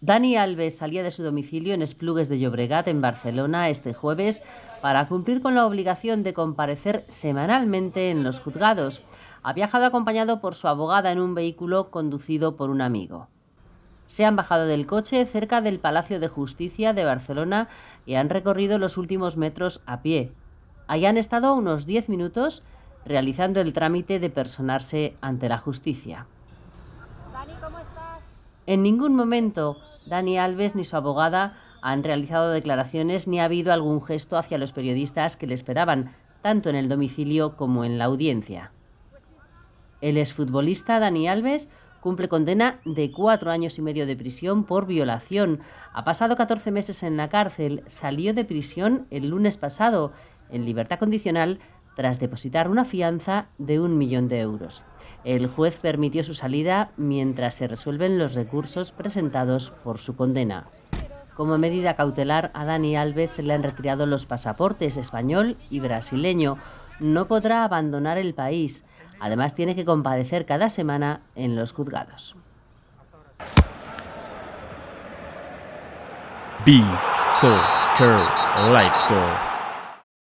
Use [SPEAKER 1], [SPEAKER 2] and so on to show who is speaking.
[SPEAKER 1] Dani Alves salía de su domicilio en Esplugues de Llobregat, en Barcelona, este jueves, para cumplir con la obligación de comparecer semanalmente en los juzgados. Ha viajado acompañado por su abogada en un vehículo conducido por un amigo. Se han bajado del coche cerca del Palacio de Justicia de Barcelona y han recorrido los últimos metros a pie. Allí han estado unos 10 minutos realizando el trámite de personarse ante la justicia. En ningún momento Dani Alves ni su abogada han realizado declaraciones ni ha habido algún gesto hacia los periodistas que le esperaban, tanto en el domicilio como en la audiencia. El exfutbolista Dani Alves cumple condena de cuatro años y medio de prisión por violación. Ha pasado 14 meses en la cárcel, salió de prisión el lunes pasado, en libertad condicional tras depositar una fianza de un millón de euros. El juez permitió su salida mientras se resuelven los recursos presentados por su condena. Como medida cautelar, a Dani Alves se le han retirado los pasaportes español y brasileño. No podrá abandonar el país. Además, tiene que comparecer cada semana en los juzgados.